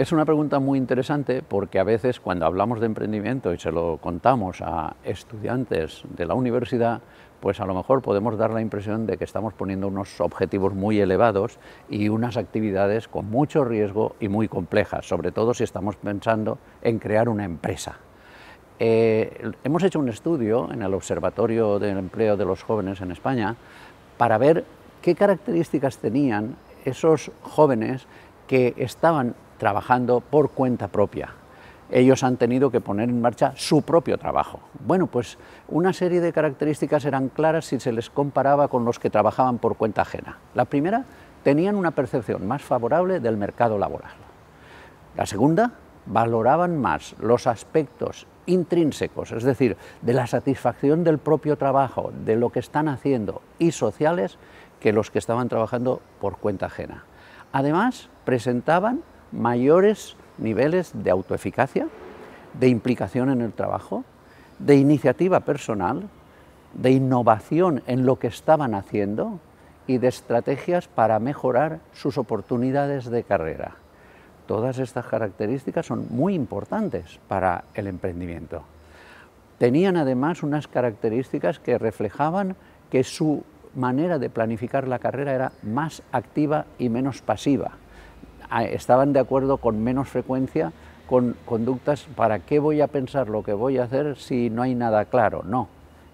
Es una pregunta muy interesante porque a veces cuando hablamos de emprendimiento y se lo contamos a estudiantes de la universidad, pues a lo mejor podemos dar la impresión de que estamos poniendo unos objetivos muy elevados y unas actividades con mucho riesgo y muy complejas, sobre todo si estamos pensando en crear una empresa. Eh, hemos hecho un estudio en el Observatorio del Empleo de los Jóvenes en España para ver qué características tenían esos jóvenes que estaban trabajando por cuenta propia. Ellos han tenido que poner en marcha su propio trabajo. Bueno, pues una serie de características eran claras si se les comparaba con los que trabajaban por cuenta ajena. La primera, tenían una percepción más favorable del mercado laboral. La segunda, valoraban más los aspectos intrínsecos, es decir, de la satisfacción del propio trabajo, de lo que están haciendo y sociales, que los que estaban trabajando por cuenta ajena. Además, presentaban mayores niveles de autoeficacia, de implicación en el trabajo, de iniciativa personal, de innovación en lo que estaban haciendo y de estrategias para mejorar sus oportunidades de carrera. Todas estas características son muy importantes para el emprendimiento. Tenían además unas características que reflejaban que su manera de planificar la carrera era más activa y menos pasiva. Ah, estaban de acuerdo con menos frecuencia con conductas, ¿para qué voy a pensar lo que voy a hacer si no hay nada claro? No,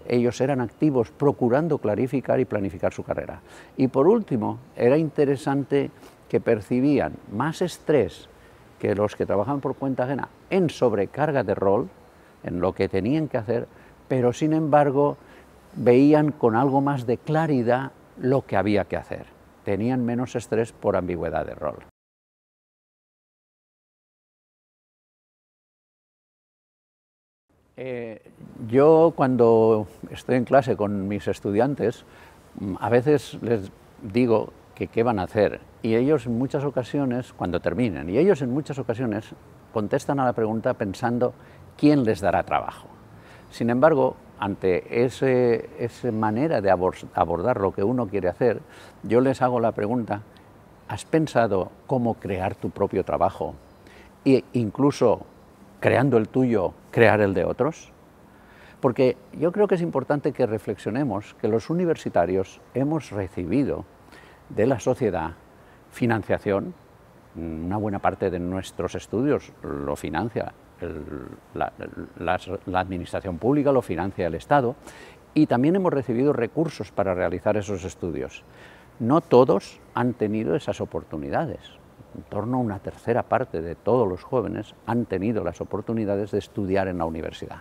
ellos eran activos procurando clarificar y planificar su carrera. Y por último, era interesante que percibían más estrés que los que trabajaban por cuenta ajena en sobrecarga de rol, en lo que tenían que hacer, pero sin embargo veían con algo más de claridad lo que había que hacer. Tenían menos estrés por ambigüedad de rol. Eh, yo cuando estoy en clase con mis estudiantes, mm, a veces les digo que qué van a hacer y ellos en muchas ocasiones, cuando terminan, y ellos en muchas ocasiones contestan a la pregunta pensando quién les dará trabajo. Sin embargo, ante ese, esa manera de abordar lo que uno quiere hacer, yo les hago la pregunta, ¿has pensado cómo crear tu propio trabajo? E incluso creando el tuyo, crear el de otros? Porque yo creo que es importante que reflexionemos que los universitarios hemos recibido de la sociedad financiación, una buena parte de nuestros estudios lo financia la, la administración pública, lo financia el Estado, y también hemos recibido recursos para realizar esos estudios. No todos han tenido esas oportunidades. En torno a una tercera parte de todos los jóvenes han tenido las oportunidades de estudiar en la universidad.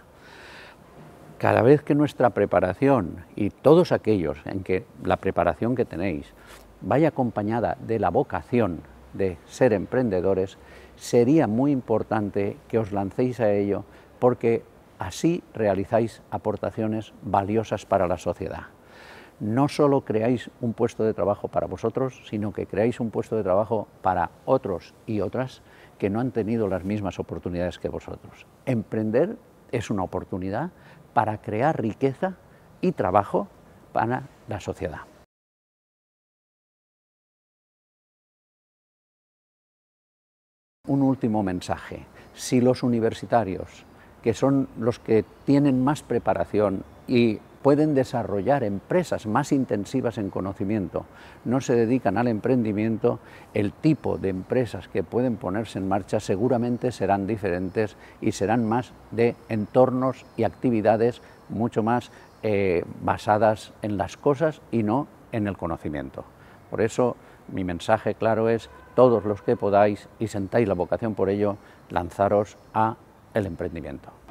Cada vez que nuestra preparación y todos aquellos en que la preparación que tenéis vaya acompañada de la vocación de ser emprendedores, sería muy importante que os lancéis a ello porque así realizáis aportaciones valiosas para la sociedad. No solo creáis un puesto de trabajo para vosotros, sino que creáis un puesto de trabajo para otros y otras que no han tenido las mismas oportunidades que vosotros. Emprender es una oportunidad para crear riqueza y trabajo para la sociedad. Un último mensaje. Si los universitarios, que son los que tienen más preparación y pueden desarrollar empresas más intensivas en conocimiento, no se dedican al emprendimiento, el tipo de empresas que pueden ponerse en marcha seguramente serán diferentes y serán más de entornos y actividades mucho más eh, basadas en las cosas y no en el conocimiento. Por eso mi mensaje claro es, todos los que podáis y sentáis la vocación por ello, lanzaros a el emprendimiento.